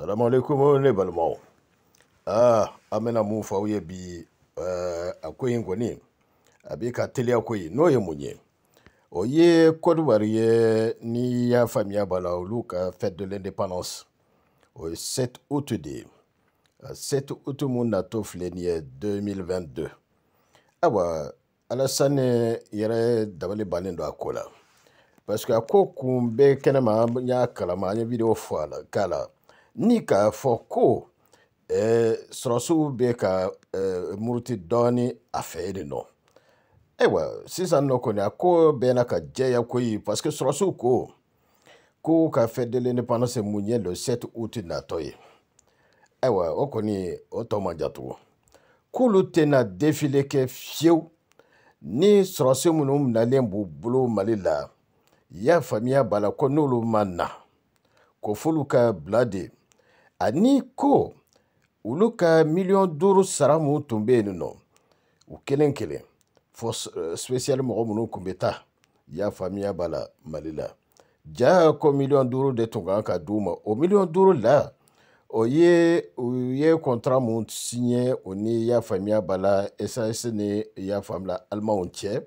salamu alaikum ne balimaw ah an bɛna mun fɔ aw ye bi uh, eh, a ko in kɔni a bɛ ka teliya ko ye n'o ye mun ye o ye kɔdiwari ye n'i y'a faamuya b'a la olu ka fête de l'indépendance o ye 7 août de ye eh, 7 août mun natɔ filɛ nin ye 2022 ayiwa alasani yɛrɛ dabali bannen don a ko la parce que a ko kun bɛ kɛnɛma an y'a kalama an ye video fɔ a la k'a la. ni eh, k'a fɔ ko ɛɛ sɔrɔsiw bɛ ka ɛɛ muruti dɔɔni a fɛ yen nɔ ayiwa sisan nɔ kɔni a ko bɛɛ na ka jɛya koyi parce que ko ko ka fɛ de l'indépendance mun ye le 7 août natɔ ye ayiwa o kɔni o tɔ man ja tugun k'olu tɛna défilé kɛ fiyewu ni sɔrɔsi minnu minɛlen b'u bolo mali la y'a faamuya b'a la ko n'olu ma na ko f'olu ka bila de ani ko olu ka miliyɔn duuru sara mun tun bɛ yen nɔ u kelen kelen fo spesiyali mɔgɔ minnu tun bɛ taa y'a faamuya b'a la mali la ja ko miliyɔn duuru de tun kan ka di u ma o miliyɔn duuru la o ye u ye kɔntara mun siɲɛ o ni y'a faamuya b'a la sas ni y'a faamuya alimanw cɛ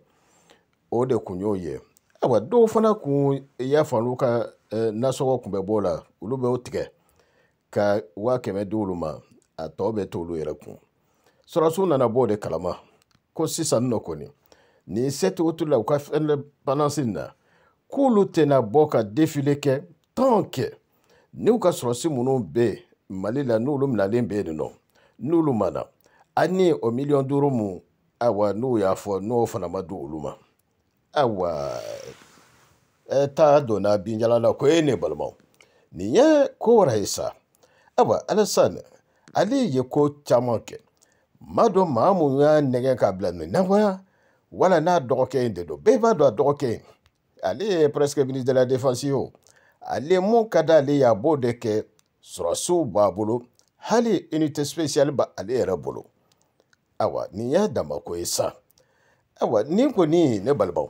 o de kun y'o ye ayiwa dɔw fana kun y'a faamu ka nasɔngɔ kun bɛ b'o la olu bɛ o tigɛ ka waa kɛmɛ di olu ma a tɔ bɛ t'olu yɛrɛ kun sɔrɔsiw nana bɔ o de kalama ko sisan nɔ kɔni nin tulu la u ka fɛn indépendance na k'olu tɛna bɔ ka defile kɛ tɔn kɛ n'u ka sɔrɔsi minnu bɛ yen mali la n'olu minalen bɛ yen nɔ n'olu ma na ani o miliyɔn duuru mun awa n'o y'a fɔ n'o fana ma di olu ma awa ɛ taa donna binjala na ko e ne balimaw nin ye ko wɛrɛ ye sa. ayiwa alasan ale ye ko caman kɛ maa dɔn maa mun y'a nɛgɛ k'a bila ninawaya wala n'a dɔgɔkɛ in de don bɛɛ b'a dɔn a dɔgɔkɛ in ale ye presque ministre de la défense ye o ale mun ka d'ale ye a b'o de kɛ sɔrɔsiw b'a bolo hali unité spéciale b'ale yɛrɛ bolo ayiwa nin y'a dama ko ye sa ayiwa nin kɔni ne balimaw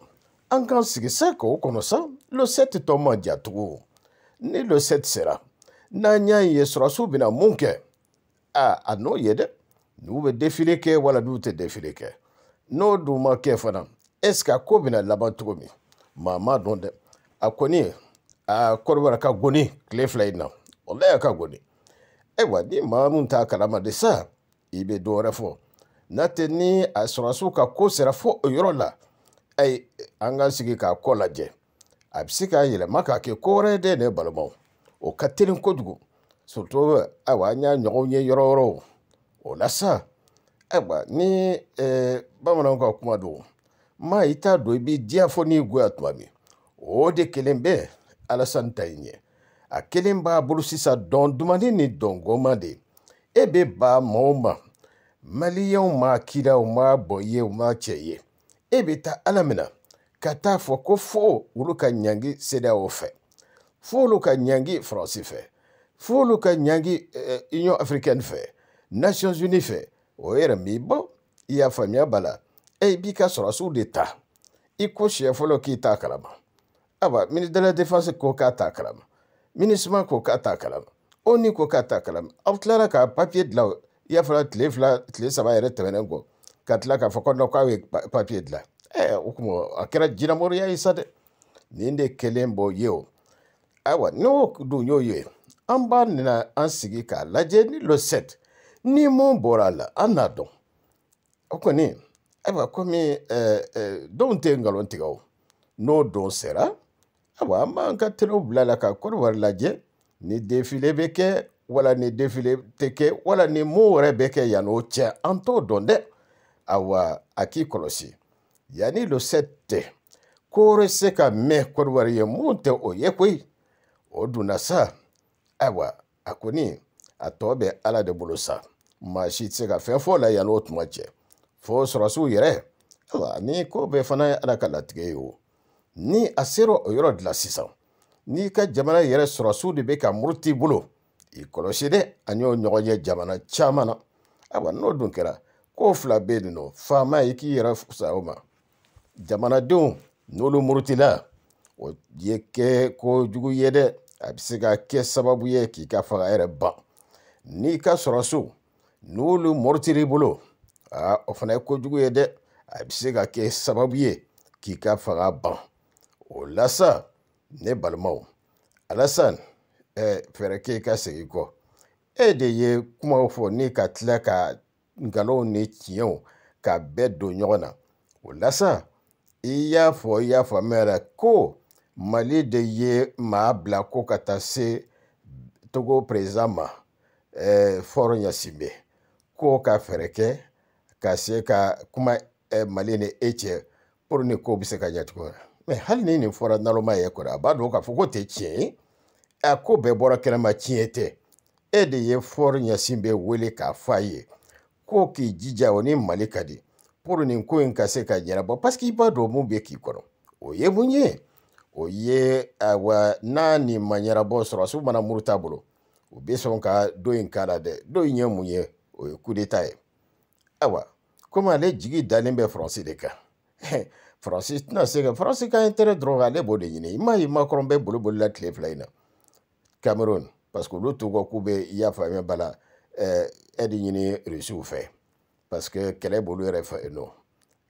an k'an sigi sa k'o kɔnɔ sa le 7 tɔ man ja tugun ni le 7 sera n'a y'a ye sɔrɔsiw bɛna mun kɛ aa a n'o ye dɛ n'u bɛ defile kɛ wala n'u tɛ defile kɛ n'o dun ma kɛ fana est ce que a ko bɛna laban cogo min maa ma dɔn dɛ a kɔni a kɔrɔbara ka goni tile fila in na walayi a ka goni ayiwa e ni maa mun t'a kalama de sa i bɛ dɔ wɛrɛ fɔ n'a tɛ ni a sɔrɔsiw ka ko sera fo o yɔrɔ la ayi an ka sigi k'a kɔ lajɛ a bɛ se k'a yɛlɛma k'a kɛ ko wɛrɛ ye dɛ ne balimaw o ka teli kojugu surtout ayiwa an y'a ɲɔgɔnw ye yɔrɔ wɛrɛw o la sa ayiwa ni eh, bamananw ka kuma don maa i t'a dɔn i b'i diya fɔ n'i goya tuma min o de kelen bɛ alasani ta in ɲɛ a kelen b'a bolo sisan dɔn dumani ni dɔn goma de e bɛ ba maa o ma maliyɛnw ma kira u ma bɔ ye u ma cɛ ye e bɛ taa ala minɛ ka taa fɔ ko fo olu ka ɲangi seereya fɛ f'olu ka ɲangi faransi fɛ f'olu ka ɲangi eh, union africaine fɛ nations unis fɛ o yɛrɛ m'i bɔ i y'a faamuya b'a la e b'i ka sɔrɔsiw de ta i ko siɲɛ fɔlɔ k'i t'a kalama ayiwa ministre de la défense ko k'a t'a kalama minisima ko k'a t'a kalama oni ko k'a t'a kalama aw tilara ka papiye dilan i y'a fɔra tile fila tile saba yɛrɛ tɛmɛnen kɔ ka tila k'a fɔ ko nɔ k'aw ye papiye dilan ɛɛ eh, o kuma a kɛra jinamɔriya ye sa dɛ nin de kelen b'o ye o. ayiwa n'o dun y'o ye an b'a nana an sigi k'a lajɛ ni loset ni mun bɔra a la an n'a dɔn o kɔni ayiwa komi ɛɛ eh, ɛɛ eh, dɔw tɛ nkalon tigɛ o n'o don sera ayiwa an b'an ka telew bila la ka kɔrɔwari lajɛ ni defile bɛ kɛ wala ni defile tɛ kɛ wala ni mun wɛrɛ bɛ kɛ yan o cɛ an t'o dɔn dɛ ayiwa a k'i kɔlɔsi yanni loset tɛ koore se ka mɛn kɔrɔwari ye mun tɛ o ye koyi o sa awa a kɔni a ala de bolo sa maa si tɛ se ka fɛn fɔ o la yan n'o tuma cɛ fo sɔrɔsiw yɛrɛ ayiwa ni ko bɛɛ fana ye ala ka latigɛ ye o ni a sera o yɔrɔ de sisan n'i ka jamana yɛrɛ sɔrɔsiw de bɛ ka muru t'i bolo i kɔlɔsi dɛ an y'o ɲɔgɔn ye jamana caman na awa n'o dun kɛra ko fila bɛ yen nɔ faama i k'i yɛrɛ fisa o ma jamanadenw n'olu murutila o ye kɛ ko jugu ye dɛ a bɛ se ka kɛ sababu ye k'i ka faga yɛrɛ ban n'i ka sɔrɔsiw n'olu moritir'i bolo aa o fana ye kojugu ye dɛ a bɛ se ka kɛ sababu ye k'i ka faga ban o la sa ne balimaw alasan ɛ fɛɛrɛ k'e ka segin kɔ e de ye kumaw fɔ ni ka tila ka nkalonw ni tiɲɛw ka bɛɛ don ɲɔgɔn na o la sa i y'a fɔ i y'a faamuya la ko mali de ye maa bila ko ka taa se togo perezidan ma eh, fɔrɔ ɲasinbe ko ka fɛɛrɛ kɛ ka se ka kuma eh, mali ni e cɛ pour ni ko bɛ se ka ɲɛ cogo mɛ hali ni nin fɔra naloma ye kɔrɔ a b'a dɔn k'a fɔ ko tɛ tiɲɛ ye a ko bɛɛ bɔra kɛnɛma tiɲɛ tɛ e de ye fɔrɔ ɲasinbe wele k'a fɔ a ye ko k'i jija o ni mali ka di pour nin ko in ka se ka ɲɛnabɔ parce que i b'a dɔn mun bɛ k'i kɔnɔ o ye mun ye o ye awa n'a ni ma ɲɛnabɔ sɔrɔ su mana muru t'a bolo u bɛ sɔn ka don in k'a la dɛ don in ye mun ye o ye kudeta ye ayiwa komi ale jigi dalen bɛ faransi de kan faransi tɛna se ka faransi ka intérêt dɔrɔn ale b'o de ɲini i m'a ye makɔrɔn bɛ boli boli la tile fila in na cameroon parce que olu t'u ka k'u bɛ i y'a faamuya bala ɛɛ aide ɲini rusiw fɛ parce que kɛlɛ b'olu yɛrɛ fɛ yen nɔ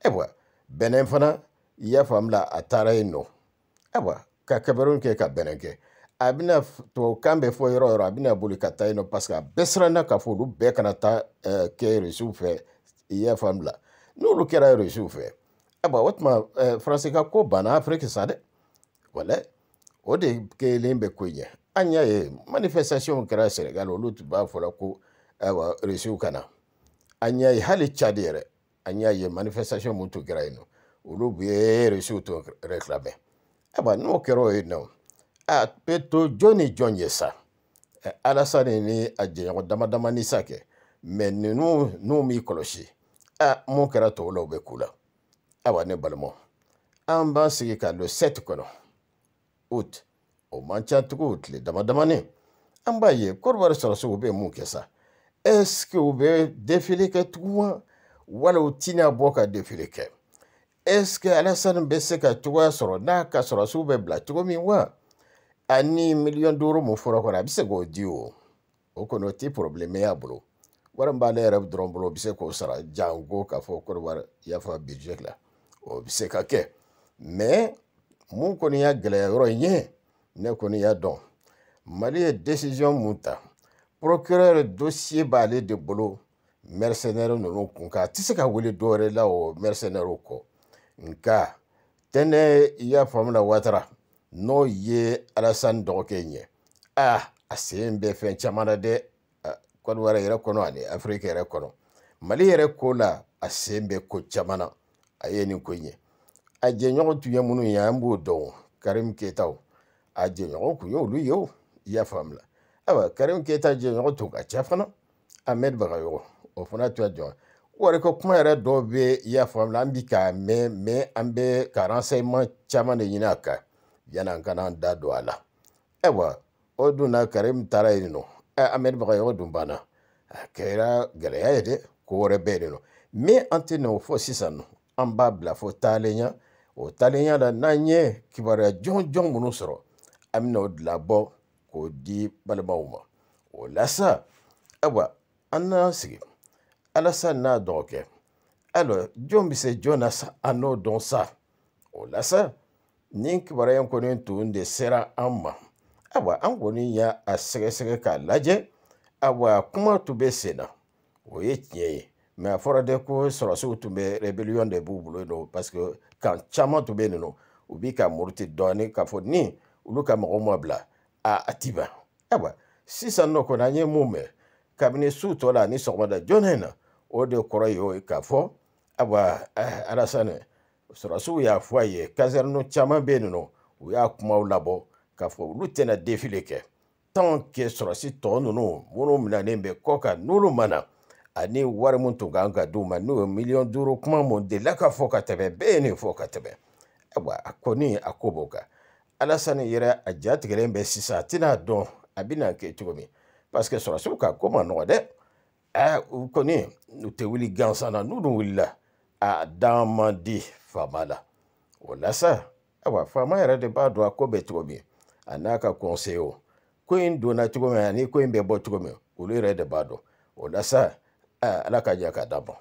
ayiwa bɛnɛ fana i y'a faamu la a taara yen nɔ. ayiwa ka kabaru kɛ ka bɛnɛ kɛ a bɛna tubabukan bɛ fɔ yɔrɔ yɔrɔ a bɛna boli ka taa yen nɔ paseke a bɛɛ siranna k'a fɔ olu bɛɛ kana taa kɛ rusiw fɛ i y'a faamu n'olu kɛra rusiw fɛ ayiwa o tuma faransi ka ko banna afiriki sa dɛ wala o de kelen bɛ ko ɲɛ an y'a ye manifestation kɛra senegal olu tun b'a fɔla ko ayiwa rusiw kana an y'a ye hali cadi yɛrɛ an y'a ye manifestation mun tun kɛra yen nɔ olu bɛ rusiw tun réclamé aban'okɛra e a bɛ to jɔn ni jɔn ye sa alasa ni a jɛɲɔgɔn dama damani sa kɛ mɛ ninnu n'u m'i kɔlɔsi a mun kɛra tɔw la u bɛ k'u la ayiwa ne balimaw an b'an sigi ka don sɛti kɔnɔ ut o man ca tugu tile dama damani an b'a ye kɔrɔbari sɔrɔsiw bɛ mun kɛ sa ɛsike u bɛ defile kɛ tugun wa wala u na bɔ ka defile kɛ ɛsike alasani bɛ se ka cogoya sɔrɔ n'a ka sɔrɔ sugu bɛ bila cogo min wa ani miliyɔn duuru mun fɔra kɔnɔ a bɛ se k'o di o o kɔni o ti porobilɛmu y'a bolo wari min b'ale yɛrɛ dɔrɔn bolo o bɛ se k'o sara jango k'a fɔ kɔrɔwari yafa budget la o bɛ se ka kɛ mɛ mun kɔni y'a gɛlɛya yɔrɔ in ye ne kɔni y'a dɔn mali ye décision mun ta procureur dossier b'ale de bolo mercenaire ninnu kun kan a tɛ se ka wele dɔwɛrɛ la o mercenaire kɔ. nka tɛnɛ iya famuna watara n'o ye alasani dɔgɔkɛ in ye a ah, a sen bɛ fɛn caman na dɛ kɔdiwara yɛrɛ kɔnɔ ani afiriki yɛrɛ kɔnɔ mali yɛrɛ ko la a sen bɛ ko caman na a ye nin ko in ye a jɛɲɔgɔn tun ye minnu ye an b'o dɔn karimu keyitaw a jɛɲɔgɔn tun ye olu ye o i y'a faamu la ayiwa karimu keyita jɛɲɔgɔn tun ka ca fana ahmed bagayɔgɔ o fana tun ye jɔn wari ko kuma yɛrɛ dɔw bɛ i y'a faamu an bi k'a mɛn mɛ an bɛ ka renseignement caman de ɲini a kan yanni an ka n'an da don a la ayiwa o dun na karimu taara yen nɔ ɛ amadu bagayogo dun banna a kɛra gɛlɛya ye dɛ ko wɛrɛ bɛ yen nɔ mɛ an tɛ na o fɔ sisan nɔ an b'a bila fo taalenya o taalenya la n'an ye kibaruya jɔnjɔn minnu sɔrɔ an bɛna o dilabɔ k'o di balimaw ma o la sa ayiwa an n'an sigi alasan n'a dɔgɔ kɛ alors jɔn bɛ se jɔn na sa an n'o dɔn sa o la sa nin kibaruya in kɔni tun de sera an ma ayiwa an kɔni y'a a sɛgɛsɛgɛ k'a lajɛ ayiwa kuma tun bɛ sen na o ye tiɲɛ ye mɛ a fɔra dɛ ko sɔrɔsiw tun bɛ rébellion de b'u bolo yen nɔ parce que kan caman tun bɛ yen nɔ u b'i ka muruti dɔɔni k'a fɔ ni olu ka mɔgɔw ma bila a a ti ban ayiwa sisan nɔ kɔni an ye mun mɛn. kabini su tɔ la ni sɔgɔmada joona in na o de kɔrɔ ye o ye k'a fɔ ayiwa alasani sɔrɔsiw y'a fɔ a ye kazɛrinu caman bɛ yen nɔ u y'a kumaw labɔ k'a fɔ olu tɛna defile kɛ tɔn kɛ sɔrɔsi tɔ ninnu minnu minɛnen bɛ kɔ kan n'olu ma na ani wari min tun kan ka di u ma n'o ye miliyɔn duuru kuma mun delila ka fɔ ka tɛmɛ bɛɛ ye nin fɔ ka tɛmɛ ayiwa a kɔni a ko b'o kan alasani yɛrɛ a ja tigɛlen bɛ sisan a tɛna dɔn a bɛ na kɛ cogo min paseke sɔrɔsiw ka ko ma nɔgɔ dɛ ɛɛ u kɔni u tɛ wuli gansan na n'u dun wulila a dan man di faama la o la sa ayiwa faama yɛrɛ de b'a dɔn a ko bɛ cogo min a n'a ka kɔnseyew ko in donna cogo min ani ko in bɛ bɔ cogo min olu yɛrɛ de b'a dɔn o la sa ala ka jɛ k'a d'a ma.